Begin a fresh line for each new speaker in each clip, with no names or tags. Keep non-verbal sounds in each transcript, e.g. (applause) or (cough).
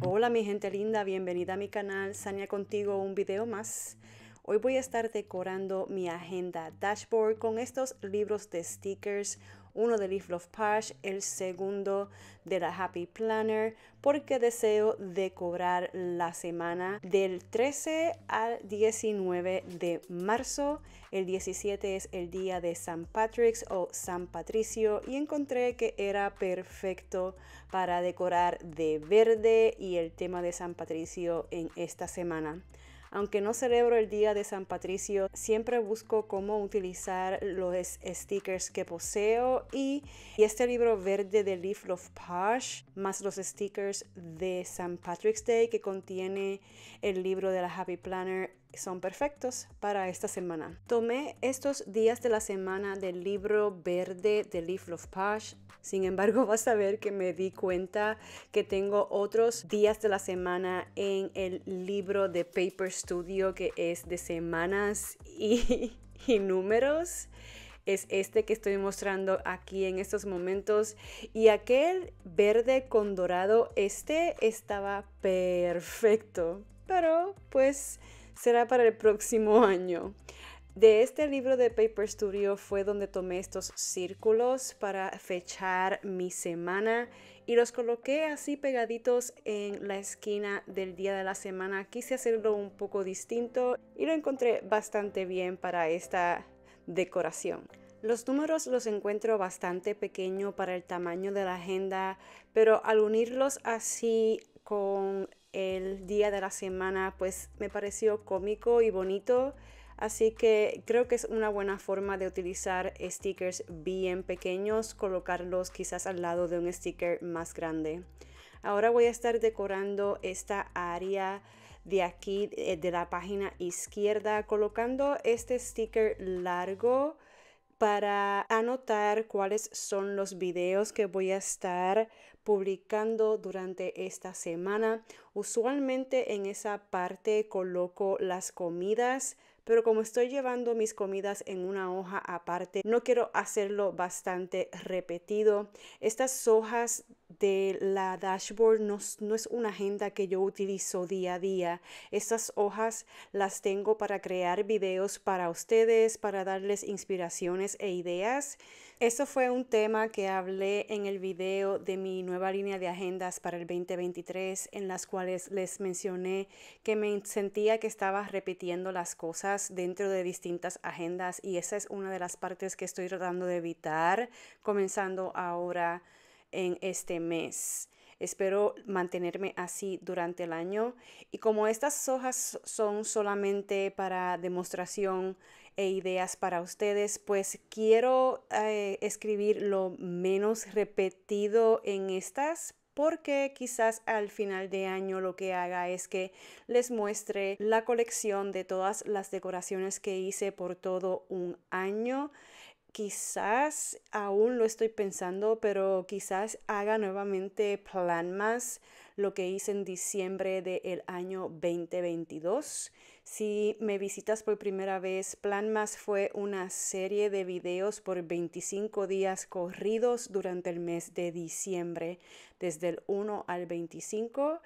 Hola mi gente linda, bienvenida a mi canal Sania contigo un video más. Hoy voy a estar decorando mi agenda dashboard con estos libros de stickers uno de Leaf Love Page, el segundo de la Happy Planner, porque deseo decorar la semana del 13 al 19 de marzo. El 17 es el día de San Patrick's o San Patricio y encontré que era perfecto para decorar de verde y el tema de San Patricio en esta semana. Aunque no celebro el Día de San Patricio, siempre busco cómo utilizar los stickers que poseo y, este libro verde de Leaf Love Posh, más los stickers de San Patrick's Day que contiene el libro de la Happy Planner son perfectos para esta semana. Tomé estos días de la semana del libro verde de Leaf Love Page. Sin embargo, (laughs) vas a ver que me di cuenta que tengo otros días de la semana en el libro de Paper Studio que es de semanas (laughs) y, y números es este que estoy mostrando aquí en estos momentos y aquel verde con dorado este estaba perfecto pero pues será para el próximo (laughs) año. De este libro de Paper Studio fue donde tomé estos círculos para fechar mi semana y los coloqué así pegaditos en la esquina del día de la semana. Quise hacerlo un poco distinto y lo encontré bastante bien para esta decoración. Los números los encuentro bastante pequeño para el tamaño de la agenda, pero al unirlos así con el día de la semana, pues me pareció cómico y bonito. Así que creo que es una buena forma de utilizar stickers bien pequeños, colocarlos quizás al lado de un sticker más grande. Ahora voy a estar decorando esta área de aquí eh, de la página izquierda colocando este sticker largo para anotar cuáles son los videos que voy a estar publicando durante esta semana. Usualmente en esa parte coloco las comidas, pero como estoy llevando mis comidas en una hoja aparte, no quiero hacerlo bastante repetido. Estas hojas de la dashboard no, es una agenda que yo utilizo día a día. Estas hojas las tengo para crear videos para ustedes, para darles inspiraciones e ideas. Eso fue un tema que hablé en el video de mi nueva línea de agendas para el 2023, en las cuales les mencioné que me sentía que estaba repitiendo las cosas dentro de distintas agendas y esa es una de las partes que estoy tratando de evitar comenzando ahora en este mes. Espero mantenerme así durante el año. Y como estas hojas son solamente para demostración e ideas para ustedes, pues quiero eh, escribir lo menos repetido en estas porque quizás al final de año lo que haga es que les muestre la colección de todas las decoraciones que hice por todo un año quizás aún lo estoy pensando, pero quizás haga nuevamente plan más lo que hice en diciembre del el año 2022 si me visitas por primera vez, Plan Más fue una serie de videos por 25 días corridos durante el mes de diciembre, desde el 1 al 25.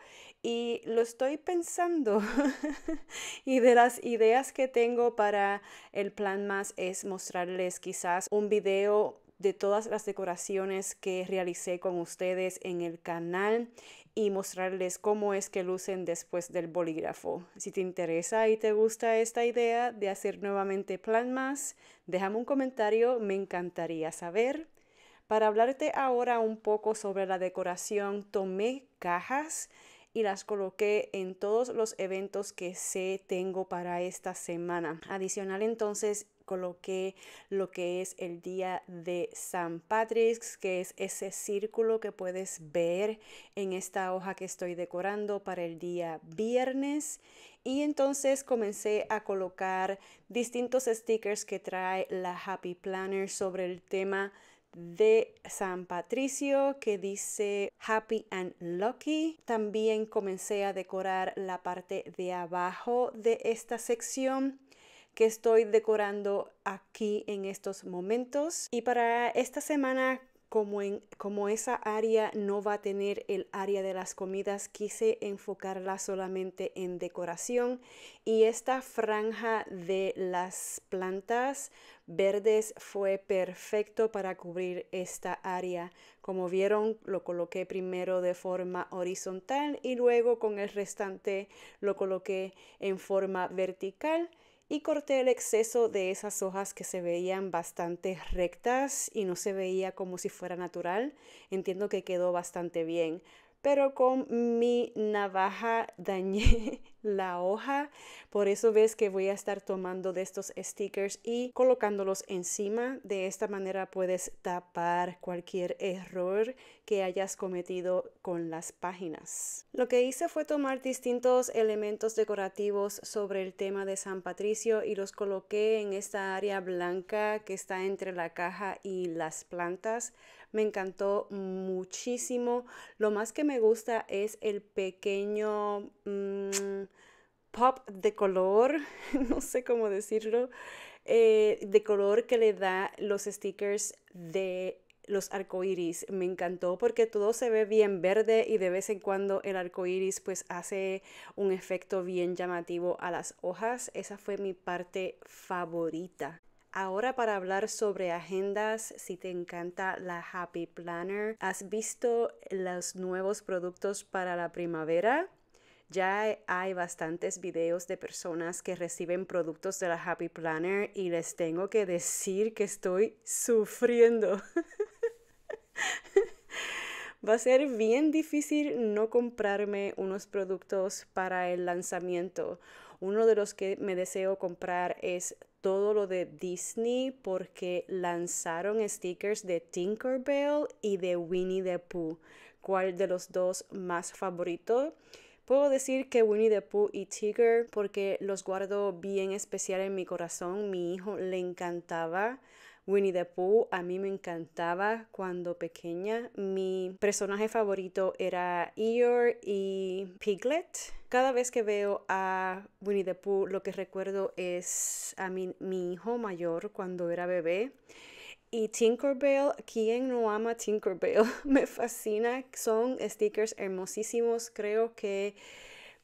Y lo estoy pensando. (laughs) y de las ideas que tengo para el Plan Más es mostrarles quizás un video de todas las decoraciones que realicé con ustedes en el canal y mostrarles cómo es que lucen después del bolígrafo. Si te interesa y te gusta esta idea de hacer nuevamente plan más, déjame un comentario, me encantaría saber. Para hablarte ahora un poco sobre la decoración, tomé cajas y las coloqué en todos los eventos que sé tengo para esta semana. Adicional entonces coloqué lo que es el día de San Patrick's, que es ese círculo que puedes ver en esta hoja que estoy decorando para el día viernes. Y entonces comencé a colocar distintos stickers que trae la Happy Planner sobre el tema de San Patricio que dice Happy and Lucky. También comencé a decorar la parte de abajo de esta sección que estoy decorando aquí en estos momentos. Y para esta semana como, esa área no va a tener el área de las comidas, quise enfocarla solamente en decoración y esta franja de las plantas verdes fue perfecto para cubrir esta área. Como vieron, lo coloqué primero de forma horizontal y luego con el restante lo coloqué en forma vertical y corté el exceso de esas hojas que se veían bastante rectas y no se veía como si fuera natural. Entiendo que quedó bastante bien, pero con mi navaja dañé la hoja. Por eso ves que voy a estar tomando de estos stickers y colocándolos encima. De esta manera puedes tapar cualquier error que hayas cometido con las páginas. Lo que hice fue tomar distintos elementos decorativos sobre el tema de San Patricio y los coloqué en esta área blanca que está entre la caja y las plantas. Me encantó muchísimo. Lo más que me gusta es el pequeño... Mm, pop de color, (laughs) no sé cómo decirlo, eh, de color que le da los stickers de los arcoíris. Me encantó porque todo se ve bien verde y de vez en cuando el arcoíris pues hace un efecto bien llamativo a las hojas. Esa fue mi parte favorita. Ahora para hablar sobre agendas, si te encanta la Happy Planner, ¿has visto los nuevos productos para la primavera? Ya hay bastantes videos de personas que reciben productos de la Happy Planner y les tengo que decir que estoy sufriendo. (laughs) Va a ser bien difícil no comprarme unos productos para el lanzamiento. Uno de los que me deseo comprar es todo lo de Disney porque lanzaron stickers de Tinkerbell y de Winnie the Pooh. ¿Cuál de los dos más favorito? Puedo decir que Winnie the Pooh y Tigger porque los guardo bien especial en mi corazón. Mi hijo le encantaba. Winnie the Pooh a mí me encantaba cuando pequeña. Mi personaje favorito era Eeyore y Piglet. Cada vez que veo a Winnie the Pooh lo que recuerdo es a mi, mi hijo mayor cuando era bebé y Tinkerbell, ¿quién no ama Tinkerbell, (laughs) me fascina. Son stickers hermosísimos. Creo que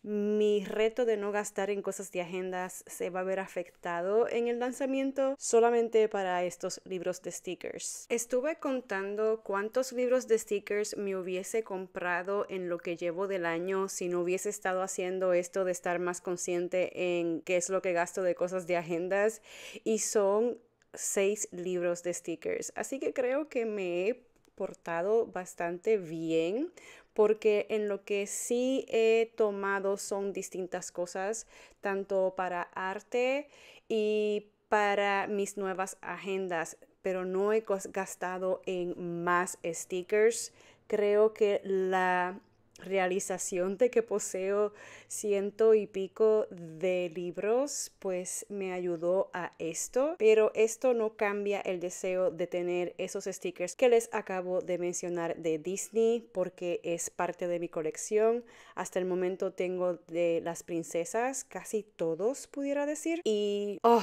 mi reto de no gastar en cosas de agendas se va a ver afectado en el lanzamiento solamente para estos libros de stickers. Estuve contando cuántos libros de stickers me hubiese comprado en lo que llevo del año si no hubiese estado haciendo esto de estar más consciente en qué es lo que gasto de cosas de agendas y son seis libros de stickers. Así que creo que me he portado bastante bien porque en lo que sí he tomado son distintas cosas, tanto para arte y para mis nuevas agendas, pero no he gastado en más stickers. Creo que la realización de que poseo ciento y pico de libros, pues me ayudó a esto, pero esto no cambia el deseo de tener esos stickers que les acabo de mencionar de Disney porque es parte de mi colección. Hasta el momento tengo de las princesas casi todos, pudiera decir, y oh,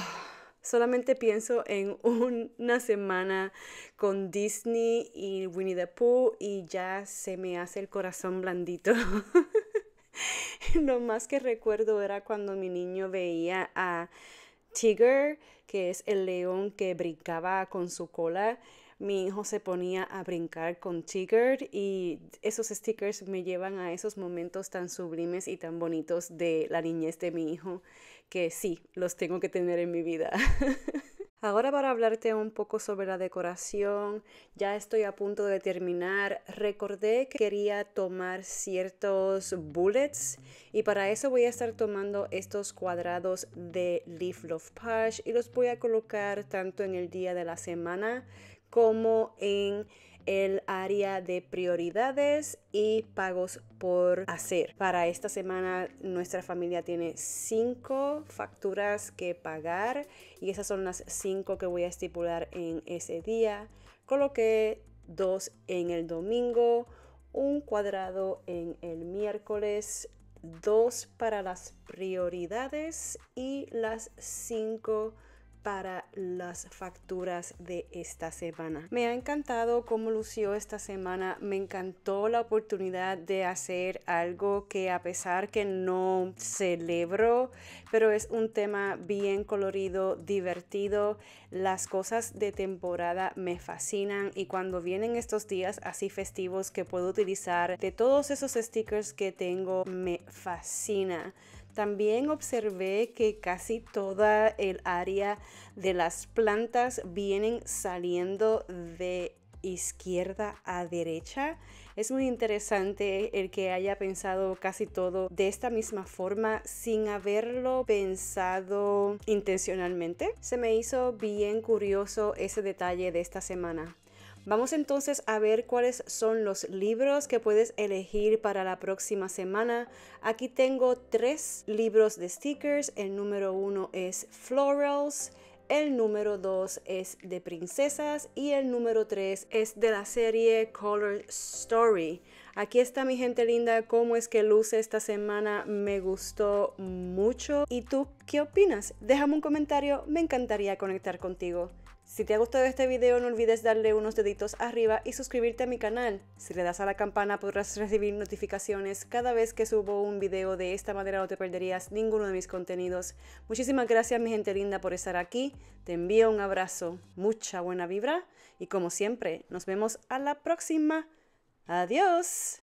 solamente pienso en (laughs) una semana con Disney y Winnie the Pooh y ya se me hace el corazón blandito. (laughs) Lo más que recuerdo era cuando mi niño veía a Tigger, que es el león que brincaba con su cola mi hijo se ponía a brincar con Tigger y esos stickers me llevan a esos momentos tan sublimes y tan bonitos de la niñez de mi hijo que sí, los tengo que tener en mi vida. (laughs) Ahora para hablarte un poco sobre la decoración, ya estoy a punto de terminar. Recordé que quería tomar ciertos bullets y para eso voy a estar tomando estos cuadrados de Leaf Love page y los voy a colocar tanto en el día de la semana como en el área de prioridades y pagos por hacer. Para esta semana nuestra familia tiene cinco facturas que pagar y esas son las cinco que voy a estipular en ese día. Coloqué dos en el domingo, un cuadrado en el miércoles, dos para las prioridades y las cinco para las facturas de esta semana. Me ha encantado cómo lució esta semana, me encantó la oportunidad de hacer algo que a pesar que no celebro, pero es un tema bien colorido, divertido, las cosas de temporada me fascinan y cuando vienen estos días así festivos que puedo utilizar de todos esos stickers que tengo, me fascina. También observé que casi toda el área de las plantas vienen saliendo de izquierda a derecha. Es muy interesante el que haya pensado casi todo de esta misma forma sin haberlo pensado intencionalmente. Se me hizo bien curioso ese detalle de esta semana. Vamos entonces a ver cuáles son los libros que puedes elegir para la próxima semana. Aquí tengo tres libros de stickers. El número uno es Florals. El número dos es de princesas y el número tres es de la serie Color Story. Aquí está mi gente linda, cómo es que luce esta semana, me gustó mucho. ¿Y tú qué opinas? Déjame un comentario, me encantaría conectar contigo. Si te ha gustado este video no olvides darle unos deditos arriba y suscribirte a mi canal. Si le das a la campana podrás recibir notificaciones cada vez que subo un video de esta manera no te perderías ninguno de mis contenidos. Muchísimas gracias mi gente linda por estar aquí, te envío un abrazo, mucha buena vibra y como siempre nos vemos a la próxima. Adiós.